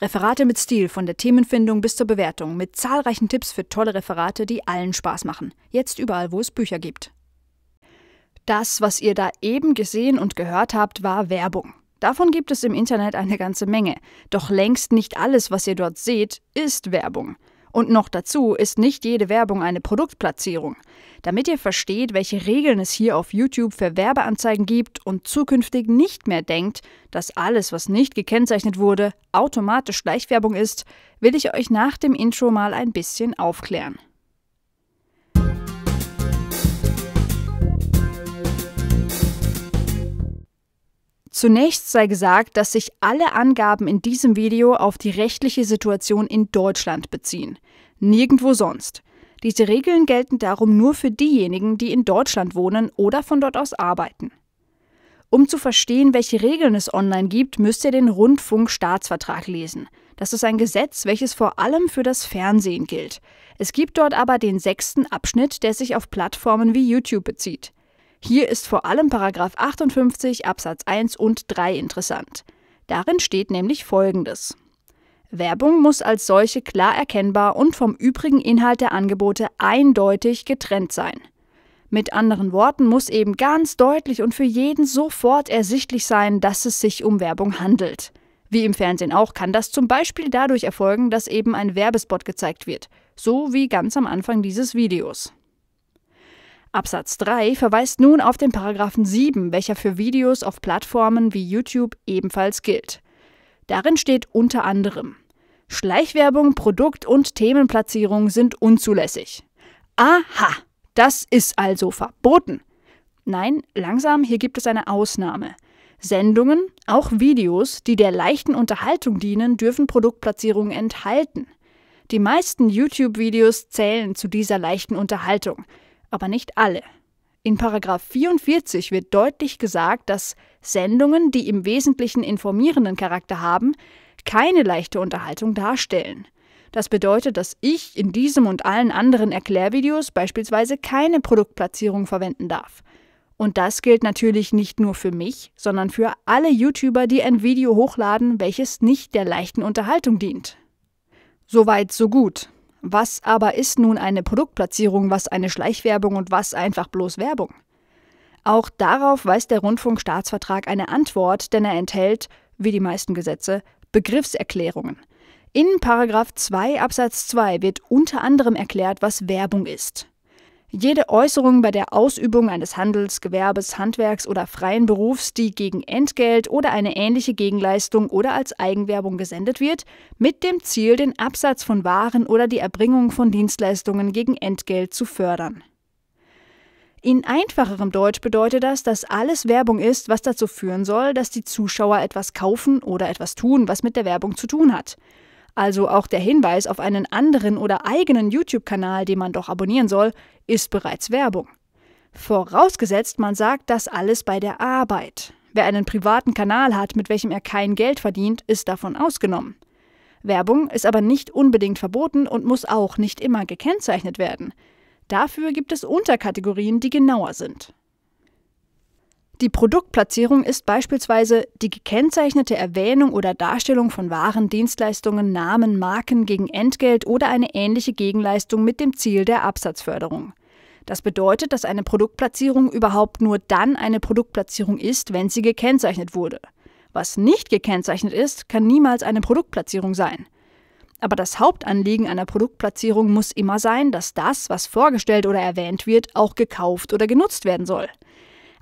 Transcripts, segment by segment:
Referate mit Stil, von der Themenfindung bis zur Bewertung, mit zahlreichen Tipps für tolle Referate, die allen Spaß machen. Jetzt überall, wo es Bücher gibt. Das, was ihr da eben gesehen und gehört habt, war Werbung. Davon gibt es im Internet eine ganze Menge. Doch längst nicht alles, was ihr dort seht, ist Werbung. Und noch dazu ist nicht jede Werbung eine Produktplatzierung. Damit ihr versteht, welche Regeln es hier auf YouTube für Werbeanzeigen gibt und zukünftig nicht mehr denkt, dass alles, was nicht gekennzeichnet wurde, automatisch Schleichwerbung ist, will ich euch nach dem Intro mal ein bisschen aufklären. Zunächst sei gesagt, dass sich alle Angaben in diesem Video auf die rechtliche Situation in Deutschland beziehen. Nirgendwo sonst. Diese Regeln gelten darum nur für diejenigen, die in Deutschland wohnen oder von dort aus arbeiten. Um zu verstehen, welche Regeln es online gibt, müsst ihr den Rundfunkstaatsvertrag lesen. Das ist ein Gesetz, welches vor allem für das Fernsehen gilt. Es gibt dort aber den sechsten Abschnitt, der sich auf Plattformen wie YouTube bezieht. Hier ist vor allem 58 Absatz 1 und 3 interessant. Darin steht nämlich Folgendes. Werbung muss als solche klar erkennbar und vom übrigen Inhalt der Angebote eindeutig getrennt sein. Mit anderen Worten muss eben ganz deutlich und für jeden sofort ersichtlich sein, dass es sich um Werbung handelt. Wie im Fernsehen auch kann das zum Beispiel dadurch erfolgen, dass eben ein Werbespot gezeigt wird, so wie ganz am Anfang dieses Videos. Absatz 3 verweist nun auf den Paragraphen 7, welcher für Videos auf Plattformen wie YouTube ebenfalls gilt. Darin steht unter anderem: Schleichwerbung, Produkt- und Themenplatzierung sind unzulässig. Aha, das ist also verboten. Nein, langsam, hier gibt es eine Ausnahme. Sendungen, auch Videos, die der leichten Unterhaltung dienen, dürfen Produktplatzierungen enthalten. Die meisten YouTube-Videos zählen zu dieser leichten Unterhaltung aber nicht alle. In Paragraf 44 wird deutlich gesagt, dass Sendungen, die im Wesentlichen informierenden Charakter haben, keine leichte Unterhaltung darstellen. Das bedeutet, dass ich in diesem und allen anderen Erklärvideos beispielsweise keine Produktplatzierung verwenden darf. Und das gilt natürlich nicht nur für mich, sondern für alle YouTuber, die ein Video hochladen, welches nicht der leichten Unterhaltung dient. Soweit, so gut. Was aber ist nun eine Produktplatzierung, was eine Schleichwerbung und was einfach bloß Werbung? Auch darauf weist der Rundfunkstaatsvertrag eine Antwort, denn er enthält, wie die meisten Gesetze, Begriffserklärungen. In 2 Absatz 2 wird unter anderem erklärt, was Werbung ist. Jede Äußerung bei der Ausübung eines Handels, Gewerbes, Handwerks oder freien Berufs, die gegen Entgelt oder eine ähnliche Gegenleistung oder als Eigenwerbung gesendet wird, mit dem Ziel, den Absatz von Waren oder die Erbringung von Dienstleistungen gegen Entgelt zu fördern. In einfacherem Deutsch bedeutet das, dass alles Werbung ist, was dazu führen soll, dass die Zuschauer etwas kaufen oder etwas tun, was mit der Werbung zu tun hat also auch der Hinweis auf einen anderen oder eigenen YouTube-Kanal, den man doch abonnieren soll, ist bereits Werbung. Vorausgesetzt, man sagt das alles bei der Arbeit. Wer einen privaten Kanal hat, mit welchem er kein Geld verdient, ist davon ausgenommen. Werbung ist aber nicht unbedingt verboten und muss auch nicht immer gekennzeichnet werden. Dafür gibt es Unterkategorien, die genauer sind. Die Produktplatzierung ist beispielsweise die gekennzeichnete Erwähnung oder Darstellung von Waren, Dienstleistungen, Namen, Marken gegen Entgelt oder eine ähnliche Gegenleistung mit dem Ziel der Absatzförderung. Das bedeutet, dass eine Produktplatzierung überhaupt nur dann eine Produktplatzierung ist, wenn sie gekennzeichnet wurde. Was nicht gekennzeichnet ist, kann niemals eine Produktplatzierung sein. Aber das Hauptanliegen einer Produktplatzierung muss immer sein, dass das, was vorgestellt oder erwähnt wird, auch gekauft oder genutzt werden soll.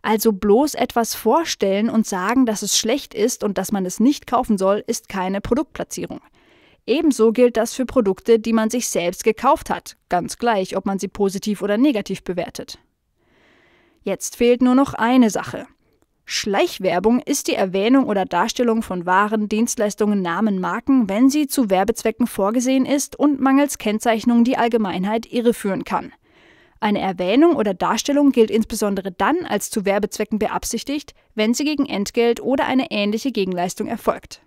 Also bloß etwas vorstellen und sagen, dass es schlecht ist und dass man es nicht kaufen soll, ist keine Produktplatzierung. Ebenso gilt das für Produkte, die man sich selbst gekauft hat, ganz gleich, ob man sie positiv oder negativ bewertet. Jetzt fehlt nur noch eine Sache. Schleichwerbung ist die Erwähnung oder Darstellung von Waren, Dienstleistungen, Namen, Marken, wenn sie zu Werbezwecken vorgesehen ist und mangels Kennzeichnung die Allgemeinheit irreführen kann. Eine Erwähnung oder Darstellung gilt insbesondere dann als zu Werbezwecken beabsichtigt, wenn sie gegen Entgelt oder eine ähnliche Gegenleistung erfolgt.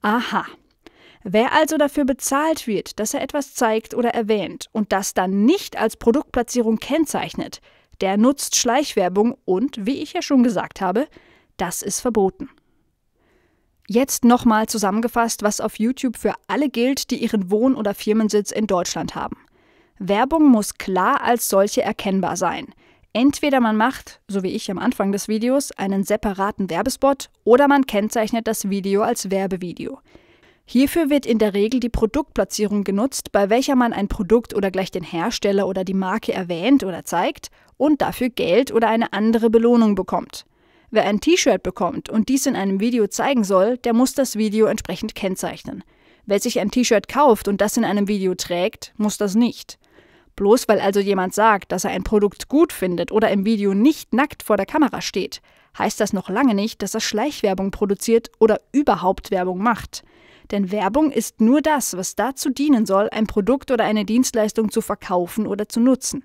Aha. Wer also dafür bezahlt wird, dass er etwas zeigt oder erwähnt und das dann nicht als Produktplatzierung kennzeichnet, der nutzt Schleichwerbung und, wie ich ja schon gesagt habe, das ist verboten. Jetzt nochmal zusammengefasst, was auf YouTube für alle gilt, die ihren Wohn- oder Firmensitz in Deutschland haben – Werbung muss klar als solche erkennbar sein. Entweder man macht, so wie ich am Anfang des Videos, einen separaten Werbespot oder man kennzeichnet das Video als Werbevideo. Hierfür wird in der Regel die Produktplatzierung genutzt, bei welcher man ein Produkt oder gleich den Hersteller oder die Marke erwähnt oder zeigt und dafür Geld oder eine andere Belohnung bekommt. Wer ein T-Shirt bekommt und dies in einem Video zeigen soll, der muss das Video entsprechend kennzeichnen. Wer sich ein T-Shirt kauft und das in einem Video trägt, muss das nicht. Bloß weil also jemand sagt, dass er ein Produkt gut findet oder im Video nicht nackt vor der Kamera steht, heißt das noch lange nicht, dass er Schleichwerbung produziert oder überhaupt Werbung macht. Denn Werbung ist nur das, was dazu dienen soll, ein Produkt oder eine Dienstleistung zu verkaufen oder zu nutzen.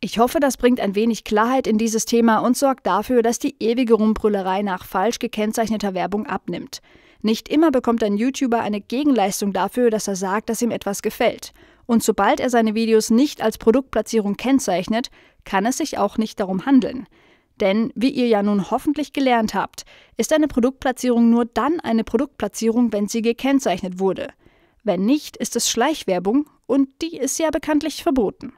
Ich hoffe, das bringt ein wenig Klarheit in dieses Thema und sorgt dafür, dass die ewige Rumbrüllerei nach falsch gekennzeichneter Werbung abnimmt. Nicht immer bekommt ein YouTuber eine Gegenleistung dafür, dass er sagt, dass ihm etwas gefällt. Und sobald er seine Videos nicht als Produktplatzierung kennzeichnet, kann es sich auch nicht darum handeln. Denn, wie ihr ja nun hoffentlich gelernt habt, ist eine Produktplatzierung nur dann eine Produktplatzierung, wenn sie gekennzeichnet wurde. Wenn nicht, ist es Schleichwerbung und die ist ja bekanntlich verboten.